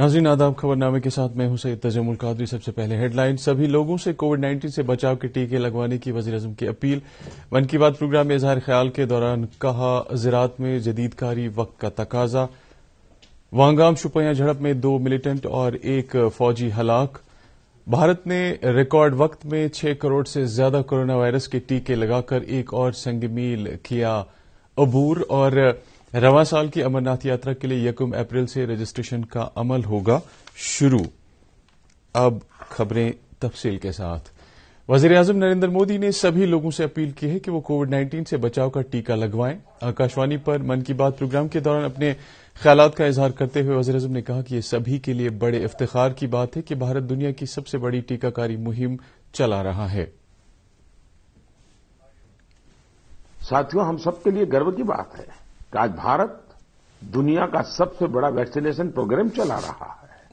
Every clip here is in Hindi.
नाजीन आदाब खबरनामे के साथ मैं हूं सैद तजम कादरी सबसे पहले हेडलाइन सभी लोगों से कोविड 19 से बचाव के टीके लगवाने की वजी अजम की अपील मन की बात प्रोग्राम में इजहार ख्याल के दौरान कहा जरात में जदीदकारी वक्त का तकाजा वांगाम शुपया झड़प में दो मिलिटेंट और एक फौजी हलाक भारत ने रिकॉर्ड वक्त में छह करोड़ से ज्यादा कोरोना वायरस के टीके लगाकर एक और संगमील किया अबूर और रवा साल की अमरनाथ यात्रा के लिए यकुम अप्रैल से रजिस्ट्रेशन का अमल होगा शुरू अब खबरें तफसील के साथ वजीर अजम नरेंद्र मोदी ने सभी लोगों से अपील की है कि वो कोविड 19 से बचाव का टीका लगवाएं आकाशवाणी पर मन की बात प्रोग्राम के दौरान अपने ख्याल का इजहार करते हुए वजीर अजम ने कहा कि यह सभी के लिए बड़े इफ्तार की बात है कि भारत दुनिया की सबसे बड़ी टीकाकारी मुहिम चला रहा है साथियों हम सबके लिए गर्व की बात है कि आज भारत दुनिया का सबसे बड़ा वैक्सीनेशन प्रोग्राम चला रहा है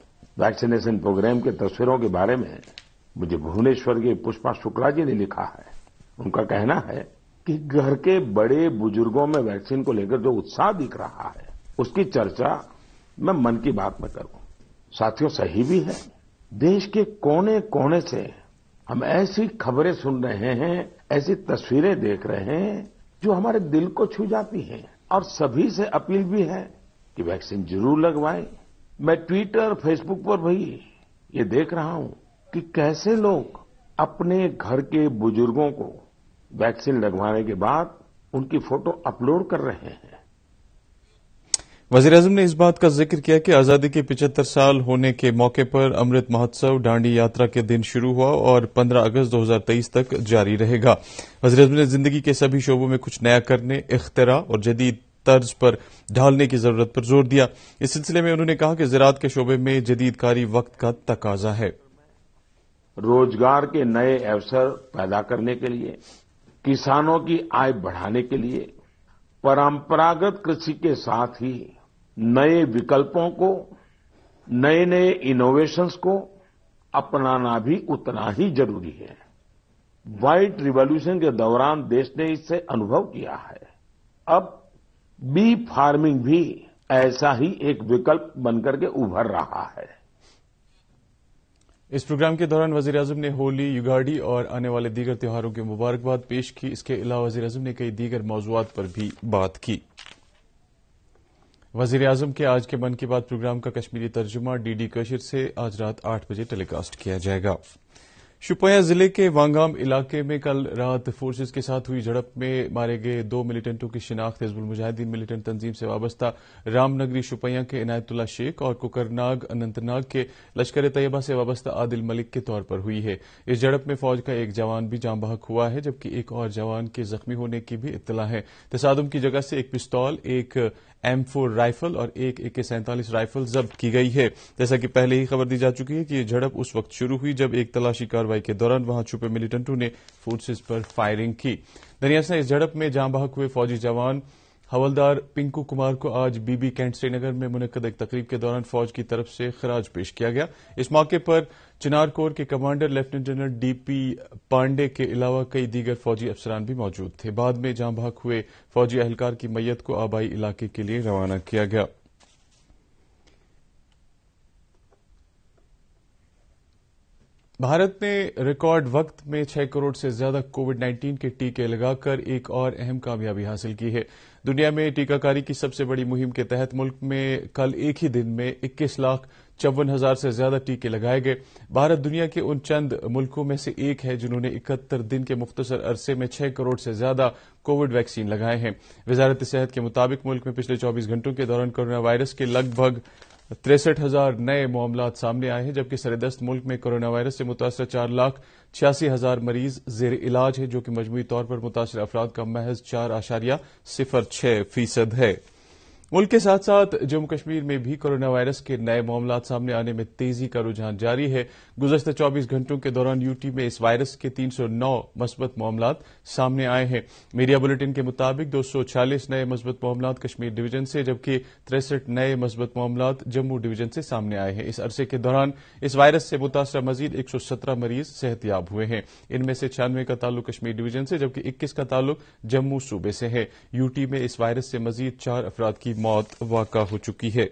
वैक्सीनेशन प्रोग्राम की तस्वीरों के बारे में मुझे भुवनेश्वर की पुष्पा शुक्ला जी ने लिखा है उनका कहना है कि घर के बड़े बुजुर्गों में वैक्सीन को लेकर जो उत्साह दिख रहा है उसकी चर्चा मैं मन की बात में करूं साथियों सही भी है देश के कोने कोने से हम ऐसी खबरें सुन रहे हैं ऐसी तस्वीरें देख रहे हैं जो हमारे दिल को छू जाती हैं और सभी से अपील भी है कि वैक्सीन जरूर लगवाएं मैं ट्विटर फेसबुक पर भी ये देख रहा हूं कि कैसे लोग अपने घर के बुजुर्गों को वैक्सीन लगवाने के बाद उनकी फोटो अपलोड कर रहे हैं वजीर अजम ने इस बात का जिक्र किया कि आज़ादी के पिचहत्तर साल होने के मौके पर अमृत महोत्सव डांडी यात्रा के दिन शुरू हुआ और 15 अगस्त 2023 तक जारी रहेगा वजीर अजम ने जिंदगी के सभी शोबों में कुछ नया करने इख्तरा और जदीद तर्ज पर ढालने की जरूरत पर जोर दिया इस सिलसिले में उन्होंने कहा कि जरात के शोबे में जदीदकारी वक्त का तकाजा है रोजगार के नए अवसर पैदा करने के लिए किसानों की आय बढ़ाने के लिए परंपरागत कृषि के साथ ही नए विकल्पों को नए नए इनोवेशंस को अपनाना भी उतना ही जरूरी है व्हाइट रिवॉल्यूशन के दौरान देश ने इससे अनुभव किया है अब बी फार्मिंग भी ऐसा ही एक विकल्प बनकर के उभर रहा है इस प्रोग्राम के दौरान वजीर अजम ने होली युगाड़ी और आने वाले दीगर त्योहारों की मुबारकबाद पेश की इसके अलावा वजी अजम ने कई दीगर मौजूद पर भी बात की वजीर अजम के आज के मन की बात प्रोग्राम का कश्मीरी तर्जुमा डीडी कशिर से आज रात आठ बजे टेलीकास्ट किया जाएगा शुपिया जिले के वांगाम इलाके में कल रात फोर्सेज के साथ हुई झड़प में मारे गए दो मिलिटेंटों की शिनाख्त हिजबुल मुजाहिदीन मिलिटेंट तंजीम से वाबस्ता रामनगरी शुपिया के इनायतुल्ला शेख और कुकरनाग अनंतनाग के लश्कर तैयबा से वाबस्ता आदिल मलिक के तौर पर हुई है इस झड़प में फौज का एक जवान भी जाम बहक हुआ है जबकि एक और जवान के जख्मी होने की भी इतला है तसादम की जगह से एक पिस्तौल एक एम फोर राइफल और एक ए के सैंतालीस राइफल जब्त की गई है जैसा कि पहले ही खबर दी जा चुकी है कि यह झड़प उस वक्त शुरू हुई जब एक तलाशी कार्रवाई के दौरान वहां छुपे मिलिटेंटों ने फोर्सेज पर फायरिंग की दरियासा इस झड़प में जहां बहक हुए फौजी जवान हवलदार पिंकू कुमार को आज बीबी कैंट श्रीनगर में मुनद एक तकरीब के दौरान फौज की तरफ से खराज पेश किया गया इस मौके पर चिनार कोर के commander lieutenant general D P Pandey के अलावा कई दीगर फौजी अफसरान भी मौजूद थे बाद में जहां भाग हुए फौजी अहलकार की मैयत को आबाई इलाके के लिए रवाना किया गया भारत ने रिकॉर्ड वक्त में छह करोड़ से ज्यादा कोविड 19 के टीके लगाकर एक और अहम कामयाबी हासिल की है दुनिया में टीकाकारी की सबसे बड़ी मुहिम के तहत मुल्क में कल एक ही दिन में 21 लाख चौवन हजार से ज्यादा टीके लगाए गए भारत दुनिया के उन चंद मुल्कों में से एक है जिन्होंने इकहत्तर दिन के मुख्तसर अरसे में छह करोड़ से ज्यादा कोविड वैक्सीन लगाए हैं वजारत सेहत के मुताबिक मुल्क में पिछले चौबीस घंटों के दौरान कोरोना वायरस के लगभग तिरसठ हजार नए मामला सामने आए हैं जबकि सरदस्त मुल्क में कोरोना वायरस से मुतासर चार लाख छियासी हजार मरीज जेर इलाज है जो कि मजमू तौर पर मुतासर अफराद का महज चार आशारिया सिफर छह फीसद है मुल्क के साथ साथ जम्मू कश्मीर में भी कोरोना वायरस के नए मामला सामने आने में तेजी का रुझान जारी है गुजशत 24 घंटों के दौरान यूटी में इस वायरस के 309 मस्बत मामला सामने आए हैं मीडिया बुलेटिन के मुताबिक 246 नए मस्बत मामला कश्मीर डिवीजन से जबकि तिरसठ नए मस्बत मामला जम्मू डिवीजन से सामने आए हैं इस अरसे के दौरान इस वायरस से मुतासर मजीद एक सौ सत्रह मरीज सेहतियाब हुए हैं इनमें से छियानवे का ताल्लुक कश्मीर डिवीजन से जबकि इक्कीस का ताल्लुक जम्मू सूबे से है यूटी में इस वायरस से मजीद चार अफराद की मौत वाक़ हो चुकी है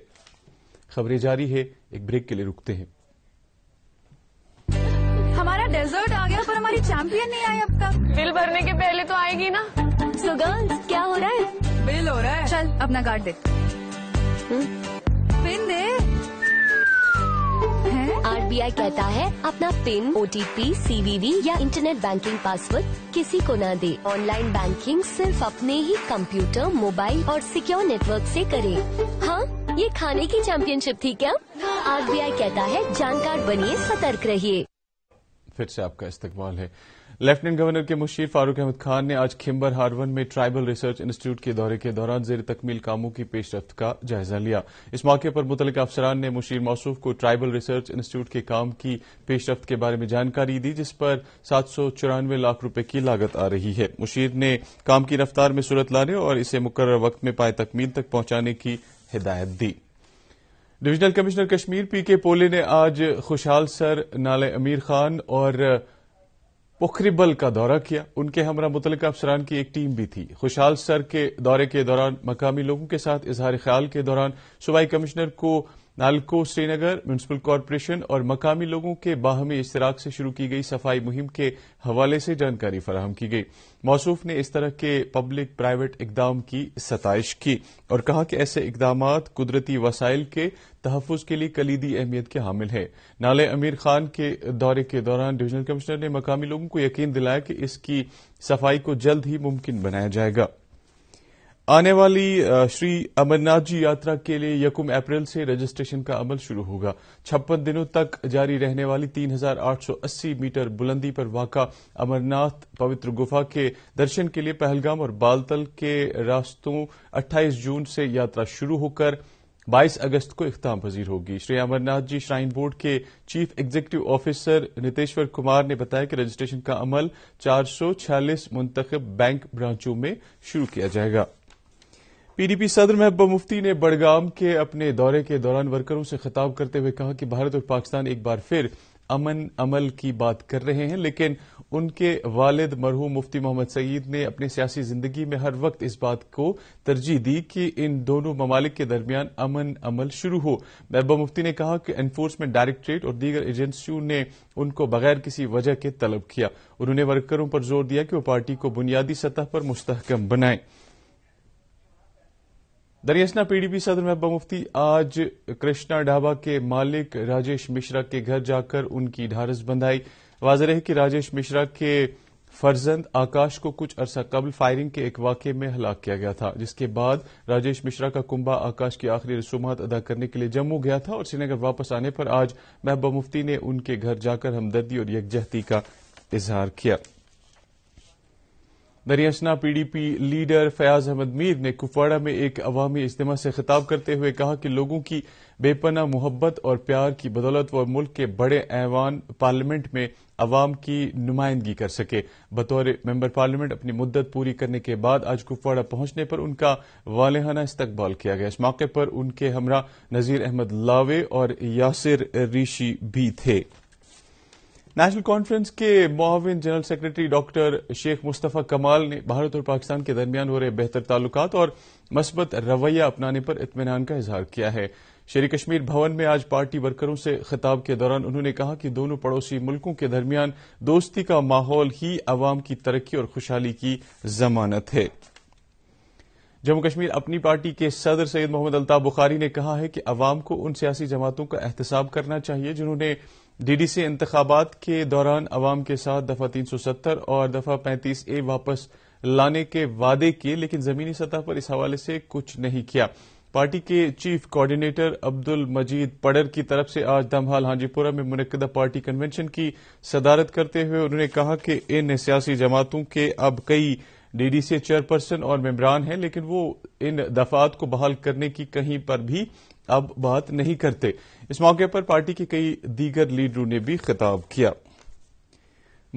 खबरें जारी है एक ब्रेक के लिए रुकते हैं हमारा डेजर्ट आ गया पर हमारी चैंपियन नहीं आई अब तक बिल भरने के पहले तो आएगी ना सो so गर्ल्स क्या हो रहा है बिल हो रहा है चल अपना कार्ड दे हुँ? हम्म। आई कहता है अपना पिन वी सीवीवी या इंटरनेट बैंकिंग पासवर्ड किसी को न दे ऑनलाइन बैंकिंग सिर्फ अपने ही कंप्यूटर मोबाइल और सिक्योर नेटवर्क से करे हाँ ये खाने की चैंपियनशिप थी क्या आई कहता है जानकार बनिए सतर्क रहिए फिर से आपका इस्तेमाल है लेफ्टिनेंट गवर्नर के मुशीर फारूक अहमद खान ने आज खिम्बर हारवन में ट्राइबल रिसर्च इंस्टीट्यूट के दौरे के दौरान जेर तकमील कामों की पेशरफ का जायजा लिया इस मौके पर मुतल अफसरान ने मुशीर मौसूफ को ट्राइबल रिसर्च इंस्टीट्यूट के काम की पेशरफ के बारे में जानकारी दी जिस पर सात सौ चौरानवे लाख रूपये की लागत आ रही है मुशीर ने काम की रफ्तार में सूरत लाने और इसे मुकर वक्त में पाए तकमील तक पहुंचाने की हिदायत दी divisional commissioner Kashmir P K Pole ने आज खुशहाल सर नाले अमीर खान और पोखरीबल का दौरा किया उनके हमरा मुतल अफसरान की एक टीम भी थी खुशहाल सर के दौरे के दौरान मकामी लोगों के साथ इजहार ख्याल के दौरान सूबाई कमिश्नर को नालको श्रीनगर म्यूनसिपल कॉरपोरेशन और मकामी लोगों के बाहमी इश्तराक से शुरू की गई सफाई मुहिम के हवाले से जानकारी फराहम की गई मौसूफ ने इस तरह के पब्लिक प्राइवेट इकदाम की सतश की और कहा कि ऐसे इकदाम कुदरती वसाइल के तहफ़ के लिए कलीदी अहमियत के हामिल है नाले अमीर खान के दौरे के दौरान डिवीजनल कमिश्नर ने मकामी लोगों को यकीन दिलाया कि इसकी सफाई को जल्द ही मुमकिन बनाया जाएगा आने वाली श्री अमरनाथ जी यात्रा के लिए यकुम अप्रैल से रजिस्ट्रेशन का अमल शुरू होगा छप्पन दिनों तक जारी रहने वाली 3,880 मीटर बुलंदी पर वाका अमरनाथ पवित्र गुफा के दर्शन के लिए पहलगाम और बालतल के रास्तों 28 जून से यात्रा शुरू होकर 22 अगस्त को इख्ताम पजीर होगी श्री अमरनाथ जी श्राइन बोर्ड के chief executive officer Niteshwar Kumar ने बताया कि रजिस्ट्रेशन का अमल 446 मुंतखब बैंक ब्रांचों में शुरू किया जाएगा पीडीपी सदर महबूबा मुफ्ती ने बड़गाम के अपने दौरे के दौरान वर्करों से खिताब करते हुए कहा कि भारत और पाकिस्तान एक बार फिर अमन अमल की बात कर रहे हैं लेकिन उनके वालिद मरहूम मुफ्ती मोहम्मद सईद ने अपनी सियासी जिंदगी में हर वक्त इस बात को तरजीह दी कि इन दोनों ममालिक के दरमियान अमन अमल शुरू हो महबूबा मुफ्ती ने कहा कि एनफोर्समेंट डायरेक्ट्रेट और दीगर एजेंसियों ने उनको बगैर किसी वजह के तलब किया उन्होंने वर्करों पर जोर दिया कि वह पार्टी को बुनियादी सतह पर मुस्तकम बनाएं दरियसना पीडीपी सदर महबा मुफ्ती आज कृष्णा ढाबा के मालिक राजेश मिश्रा के घर जाकर उनकी ढारस बंधाई वाज रहे कि राजेश मिश्रा के फर्जंद आकाश को कुछ अरसा कबल फायरिंग के एक वाक्य में हलाक किया गया था जिसके बाद राजेश मिश्रा का कुंबा आकाश की आखिरी रसूमात अदा करने के लिए जम्मू गया था और श्रीनगर वापस आने पर आज महबा मुफ्ती ने उनके घर जाकर हमदर्दी और यकजहती का इजहार किया दरियासना पीडीपी लीडर फयाज अहमद मीर ने कुपवाड़ा में एक अवामी इज्तम से खिताब करते हुए कहा कि लोगों की बेपना मोहब्बत और प्यार की बदौलत वह मुल्क के बड़े ऐवान पार्लियामेंट में अवाम की नुमाइंदगी कर सके बतौर मेंबर पार्लियामेंट अपनी मुद्दत पूरी करने के बाद आज कुपवाड़ा पहुंचने पर उनका वालहाना इस्तकबाल किया गया इस मौके पर उनके हमरा नजीर अहमद लावे और यासिर रीशी भी थे नेशनल कॉन्फ्रेंस के मुआविन general secretary doctor Sheikh Mustafa Kamal ने भारत और पाकिस्तान के दरमियान हो रहे बेहतर ताल्लुक और मस्बत रवैया अपनाने पर इतमान का इजहार किया है शेर कश्मीर भवन में आज पार्टी वर्करों से खिताब के दौरान उन्होंने कहा कि दोनों पड़ोसी मुल्कों के दरमियान दोस्ती का माहौल ही अवाम की तरक्की और खुशहाली की जमानत है जम्मू कश्मीर अपनी पार्टी के सदर सैयद मोहम्मद अल्ताफ बुखारी ने कहा है कि अवाम को उन सियासी जमातों का एहतसाब करना चाहिए जिन्होंने डीडीसी इंतबात के दौरान अवाम के साथ दफा 370 और दफा 35 ए वापस लाने के वादे किए लेकिन जमीनी सतह पर इस हवाले से कुछ नहीं किया पार्टी के चीफ कोऑर्डिनेटर अब्दुल मजीद पडर की तरफ से आज दमहाल हाजीपुरा में मुनदा पार्टी कन्वेंशन की सदारत करते हुए उन्होंने कहा कि इन सियासी जमातों के अब कई डीडीसी चेयरपर्सन और मेम्बरान हैं लेकिन वो इन दफात को बहाल करने की कहीं पर भी अब बात नहीं करते इस मौके पर पार्टी के कई दीगर लीडरों ने भी खिताब किया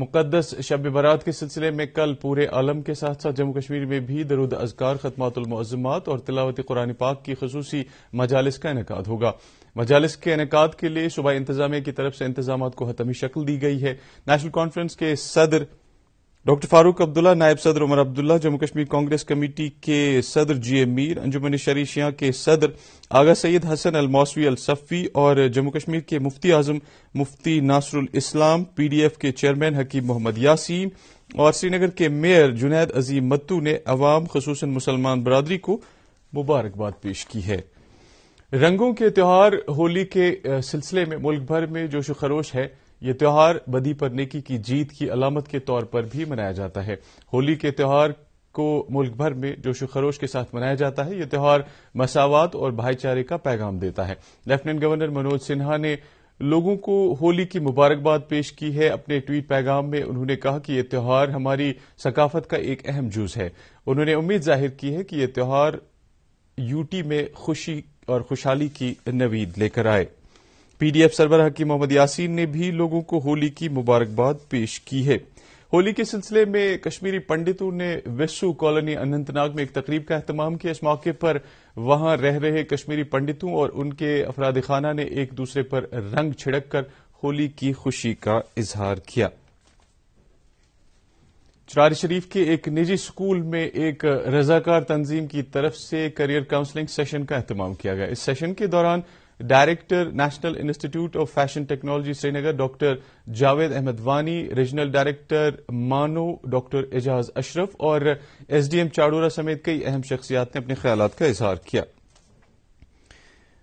मुकदस शब बरात के सिलसिले में कल पूरे आलम के साथ साथ जम्मू कश्मीर में भी दरुद अजगार खतमातुलमज़मत और तिलावत कुरान पाक की खसूसी मजालस का इनका होगा मजालस के इनका के लिए सुबह इंतजामिया की तरफ से इंतजाम को हतमी शक्ल दी गई है नेशनल कॉन्फ्रेंस के सदर डॉक्टर फारूक अब्दुल्ला नायब सदर उमर अब्दुल्ला जम्मू कश्मीर कांग्रेस कमेटी के सदर जी ए मीर अंजुमन शरीशिया के सदर आगा सैयद हसन अल मौसवी अल सफ़ी और जम्मू कश्मीर के मुफ्ती आजम मुफ्ती नासरुल इस्लाम पीडीएफ के चेयरमैन हकीम मोहम्मद यासीन और श्रीनगर के मेयर जुनैद अजीम मत्तू ने अवाम खसूस मुसलमान बरदरी को मुबारकबाद पेश की है रंगों के त्यौहार होली के सिलसिले में मुल्क भर में जोश खरोश है ये त्यौहार बदी पर नेकी की जीत की अलामत के तौर पर भी मनाया जाता है होली के त्यौहार को मुल्क भर में जोश खरोश के साथ मनाया जाता है यह त्यौहार मसावत और भाईचारे का पैगाम देता है लेफ्टिनेंट गवर्नर मनोज सिन्हा ने लोगों को होली की मुबारकबाद पेश की है अपने ट्वीट पैगाम में उन्होंने कहा कि यह त्यौहार हमारी सकाफत का एक अहम जूज है उन्होंने उम्मीद जाहिर की है कि यह त्यौहार यूटी में खुशी और खुशहाली की नवीद लेकर आये पीडीएफ सरवर हकीम मोहम्मद यासीन ने भी लोगों को होली की मुबारकबाद पेश की है होली के सिलसिले में कश्मीरी पंडितों ने वेस्सू कॉलोनी अनंतनाग में एक तकरीब का अहतमाम किया इस मौके पर वहां रह रहे कश्मीरी पंडितों और उनके अफराद खाना ने एक दूसरे पर रंग छिड़क कर होली की खुशी का इजहार किया चरार शरीफ के एक निजी स्कूल में एक रजाकार तंजीम की तरफ से करियर काउंसलिंग सेशन का अहतमाम किया गया इस सेशन के दौरान director national institute of fashion technology Srinagar doctor Javed Ahmad Wani regional director मानो डॉक्टर एजाज अशरफ और एसडीएम चाडोरा समेत कई अहम शख्सियात ने अपने ख्याल का इजहार किया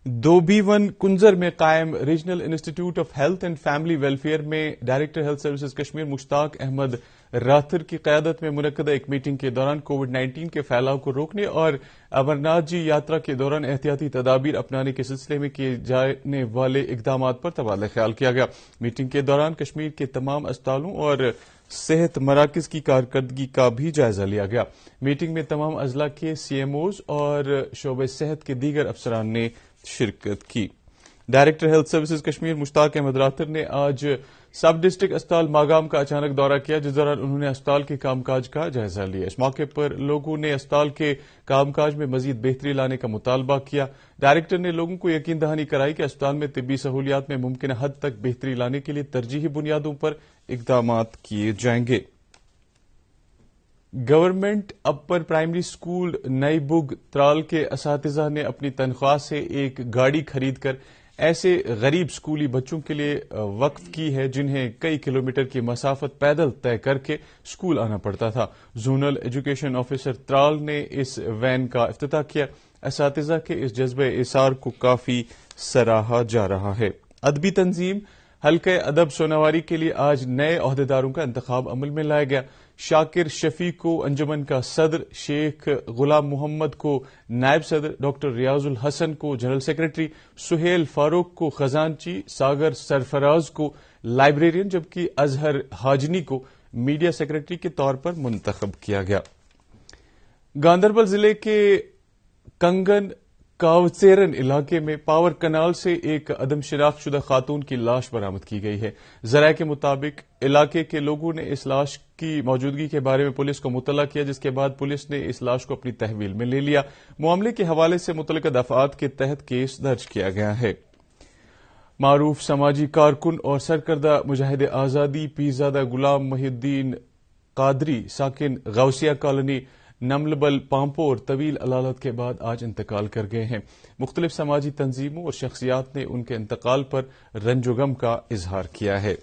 दोबीवन कुंजर में कायम regional institute of health and family welfare में director health services Kashmir Mushtaq Ahmad Rather की क्यादत में मुनदा एक मीटिंग के दौरान कोविड नाइन्टीन के फैलाव को रोकने और अमरनाथ जी यात्रा के दौरान एहतियाती तदाबीर अपनाने के सिलसिले में किए जाने वाले इकदाम पर तबादला ख्याल किया गया मीटिंग के दौरान कश्मीर के तमाम अस्पतालों और सेहत मराकज की कारकर्दगी का भी जायजा लिया गया मीटिंग में तमाम अजला के सीएमओज और शोबे सेहत के दीगर अफसरान ने शिरकत की director health services Kashmir Mushtaq Ahmad Rather ने आज सब डिस्ट्रिक्ट अस्पताल मागाम का अचानक दौरा किया जिस दौरान उन्होंने अस्पताल के कामकाज का जायजा लिया इस मौके पर लोगों ने अस्पताल के कामकाज में मजीद बेहतरी लाने का मुतालबा किया डायरेक्टर ने लोगों को यकीन दहानी कराई कि अस्पताल में तिबी सहूलियात में मुमकिन हद तक बेहतरी लाने के लिए तरजीही बुनियादों पर इकदाम किए जाएंगे गवर्नमेंट अपर प्राइमरी स्कूल नई बुग त्राल के इस ने अपनी तनख्वाह से एक गाड़ी खरीदकर ऐसे गरीब स्कूली बच्चों के लिए वक्फ की है जिन्हें कई किलोमीटर की मसाफत पैदल तय करके स्कूल आना पड़ता था जोनल एजुकेशन ऑफिसर त्राल ने इस वैन का अफ्ताह किया इस के इस जज्बे इसार को काफी सराहा जा रहा है अदबी तंजीम हल्के अदब सोनावारी के लिए आज नए अहदेदारों का इंतखब अमल में लाया गया शाकिर शफी को अंजुमन का सदर शेख गुलाम मोहम्मद को नायब सदर डॉक्टर रियाजुल हसन को जनरल सेक्रेटरी सुहेल फारूक को खजानची सागर सरफराज को लाइब्रेरियन जबकि अजहर हाजनी को मीडिया सेक्रेटरी के तौर पर मुंतखब किया गया गांधरबल जिले के कंगन कावचेरन इलाके में पावर कनाल से एक अदम शिनाख्त खातून की लाश बरामद की गई है जराये के मुताबिक इलाके के लोगों ने इस लाश की मौजूदगी के बारे में पुलिस को मुतल किया जिसके बाद पुलिस ने इस लाश को अपनी तहवील में ले लिया मामले के हवाले से मुतल दफात के तहत केस दर्ज किया गया है मारूफ समाजी कारकुन और सरकर्दा मुजाहिद आज़ादी पीजादा गुलाम महीद्दीन कादरी साकिन गौसिया कॉलोनी नमलबल पांपो और तवील अलालत के बाद आज इंतकाल कर गए हैं मुख्तलिफ समाजी तंजीमों और शख्सियात ने उनके इंतकाल पर रंजोगम का इजहार किया है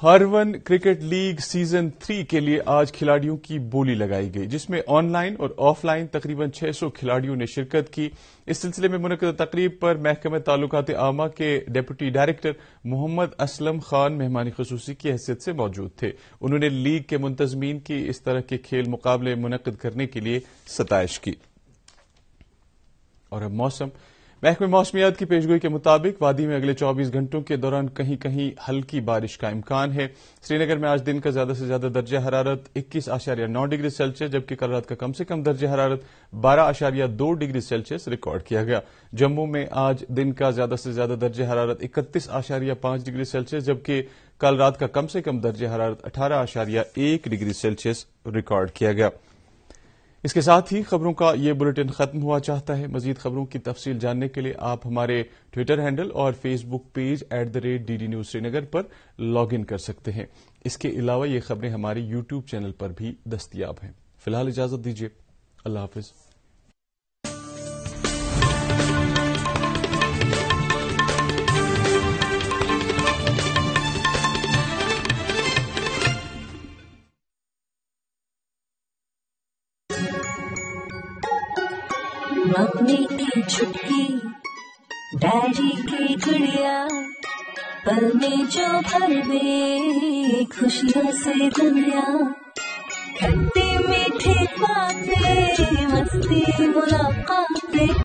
Harwan cricket league season three के लिए आज खिलाड़ियों की बोली लगाई गई जिसमें ऑनलाइन और ऑफलाइन तकरीबन 600 खिलाड़ियों ने शिरकत की इस सिलसिले में मुनद तकरीब पर महकमे तालुकात आमा के डिप्टी डायरेक्टर मोहम्मद असलम खान मेहमानी खसूसी की हैसियत से मौजूद थे उन्होंने लीग के मुंतजमीन की इस तरह के खेल मुकाबले मुनद करने के लिए सतश की और अब मौसम महकमे मौसमियात की पेशगोई के मुताबिक वादी में अगले 24 घंटों के दौरान कहीं कहीं हल्की बारिश का इम्कान है श्रीनगर में आज दिन का ज्यादा से ज्यादा दर्जा हरारत इक्कीस आशारिया नौ डिग्री सेल्सियस जबकि कल रात का कम से कम दर्जा हरारत बारह आशारिया दो डिग्री सेल्सियस रिकॉर्ड किया गया जम्मू में आज दिन का ज्यादा से ज्यादा दर्ज हरारत इकतीस आशारिया पांच डिग्री सेल्सियस जबकि कल रात का कम से कम दर्ज हरारत अठारह आशारिया एक डिग्री सेल्सियस रिकॉर्ड किया गया इसके साथ ही खबरों का ये बुलेटिन खत्म हुआ चाहता है मजीद खबरों की तफसील जानने के लिए आप हमारे ट्विटर हैंडल और Facebook page at the rate D D news Srinagar पर लॉग इन कर सकते हैं इसके अलावा ये खबरें हमारे यूट्यूब चैनल पर भी दस्तियाब हैं फिलहाल इजाजत दीजिए अल्लाह हाफिज़ पल में जो भर दे खुशियों से दुनिया खट्टी मीठी बातें मस्ती मुलाकातें